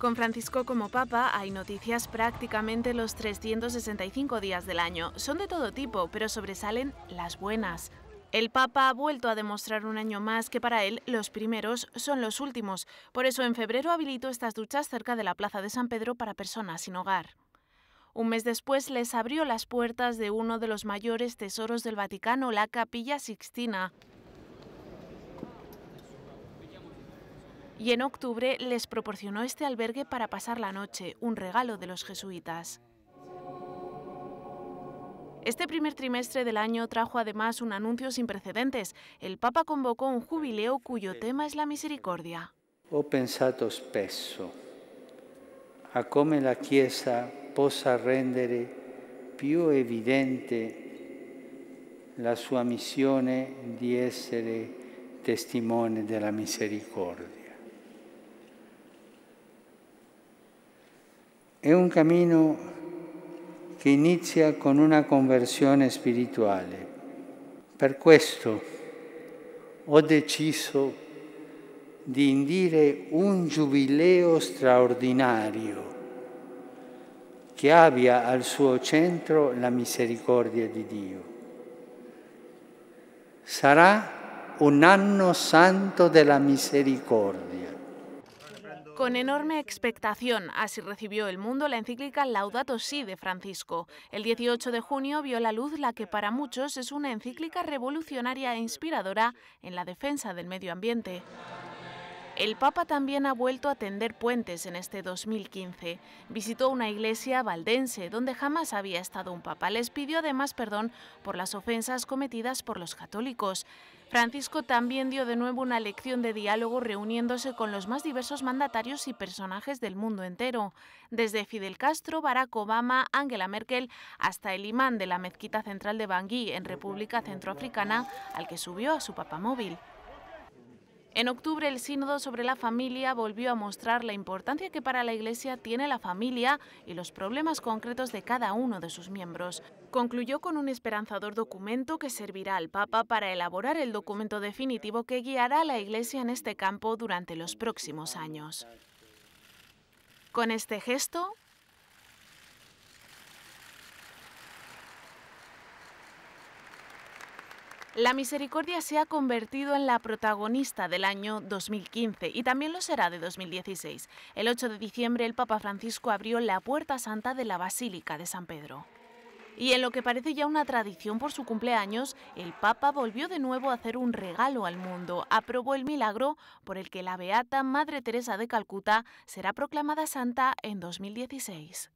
Con Francisco como Papa hay noticias prácticamente los 365 días del año. Son de todo tipo, pero sobresalen las buenas. El Papa ha vuelto a demostrar un año más que para él los primeros son los últimos. Por eso en febrero habilitó estas duchas cerca de la Plaza de San Pedro para personas sin hogar. Un mes después les abrió las puertas de uno de los mayores tesoros del Vaticano, la Capilla Sixtina. y en octubre les proporcionó este albergue para pasar la noche, un regalo de los jesuitas. Este primer trimestre del año trajo además un anuncio sin precedentes. El Papa convocó un jubileo cuyo tema es la misericordia. He oh pensado spesso a come la Chiesa possa rendere più evidente la sua missione di essere de della misericordia. È un cammino che inizia con una conversione spirituale. Per questo ho deciso di indire un giubileo straordinario che abbia al suo centro la misericordia di Dio. Sarà un anno santo della misericordia. Con enorme expectación, así recibió el mundo la encíclica Laudato Si de Francisco. El 18 de junio vio la luz la que para muchos es una encíclica revolucionaria e inspiradora en la defensa del medio ambiente. El Papa también ha vuelto a tender puentes en este 2015. Visitó una iglesia valdense donde jamás había estado un papa. Les pidió además perdón por las ofensas cometidas por los católicos. Francisco también dio de nuevo una lección de diálogo reuniéndose con los más diversos mandatarios y personajes del mundo entero, desde Fidel Castro, Barack Obama, Angela Merkel, hasta el imán de la mezquita central de Bangui, en República Centroafricana, al que subió a su papamóvil. En octubre el Sínodo sobre la Familia volvió a mostrar la importancia que para la Iglesia tiene la familia y los problemas concretos de cada uno de sus miembros. Concluyó con un esperanzador documento que servirá al Papa para elaborar el documento definitivo que guiará a la Iglesia en este campo durante los próximos años. Con este gesto, La misericordia se ha convertido en la protagonista del año 2015 y también lo será de 2016. El 8 de diciembre el Papa Francisco abrió la puerta santa de la Basílica de San Pedro. Y en lo que parece ya una tradición por su cumpleaños, el Papa volvió de nuevo a hacer un regalo al mundo. Aprobó el milagro por el que la beata Madre Teresa de Calcuta será proclamada santa en 2016.